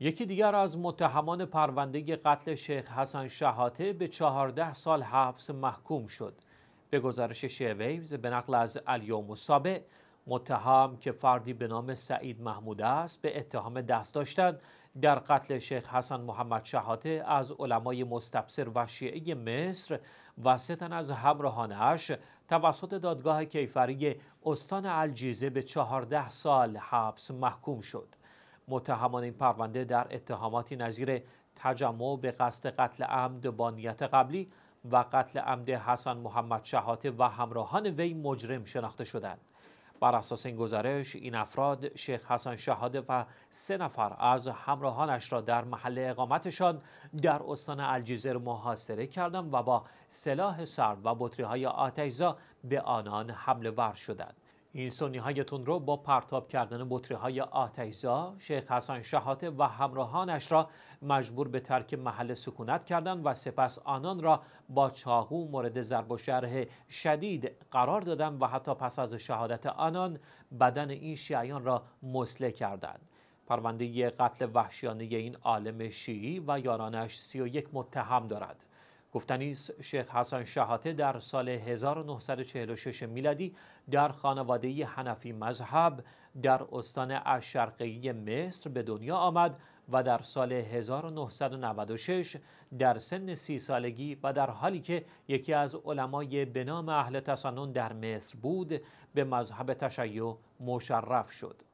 یکی دیگر از متهمان پرونده قتل شیخ حسن شهاته به چهارده سال حبس محکوم شد. به گزارش شیویز به نقل از الیوم سابع متهم که فردی به نام سعید محمود است به اتهام دست داشتن در قتل شیخ حسن محمد شهاته از علمای مستبصر و شیعه مصر و ستن از همراهانش توسط دادگاه کیفری استان الجیزه به چهارده سال حبس محکوم شد. متهمان این پرونده در اتهاماتی نظیر تجمع به قصد قتل عمد با نیت قبلی و قتل عمد حسن محمد شهاده و همراهان وی مجرم شناخته شدند بر اساس این گزارش این افراد شیخ حسن شهاده و سه نفر از همراهانش را در محل اقامتشان در استان الجزیر محاصره کردند و با سلاح سرد و بطری های آتشزا به آنان حمله ور شدند این سنی هایتون رو با پرتاب کردن بطری های آتیزا، شیخ حسن شهاته و همراهانش را مجبور به ترک محل سکونت کردند و سپس آنان را با چاقو مورد ضرب و شرح شدید قرار دادند و حتی پس از شهادت آنان بدن این شیعیان را مسله کردند. پرونده قتل وحشیانه این عالم شیعی و یارانش 31 متهم دارد. گفتنی شیخ حسن شهاته در سال 1946 میلادی در خانواده حنفی مذهب در استان شرقی مصر به دنیا آمد و در سال 1996 در سن سی سالگی و در حالی که یکی از علمای به نام اهل تسنن در مصر بود به مذهب تشیع مشرف شد.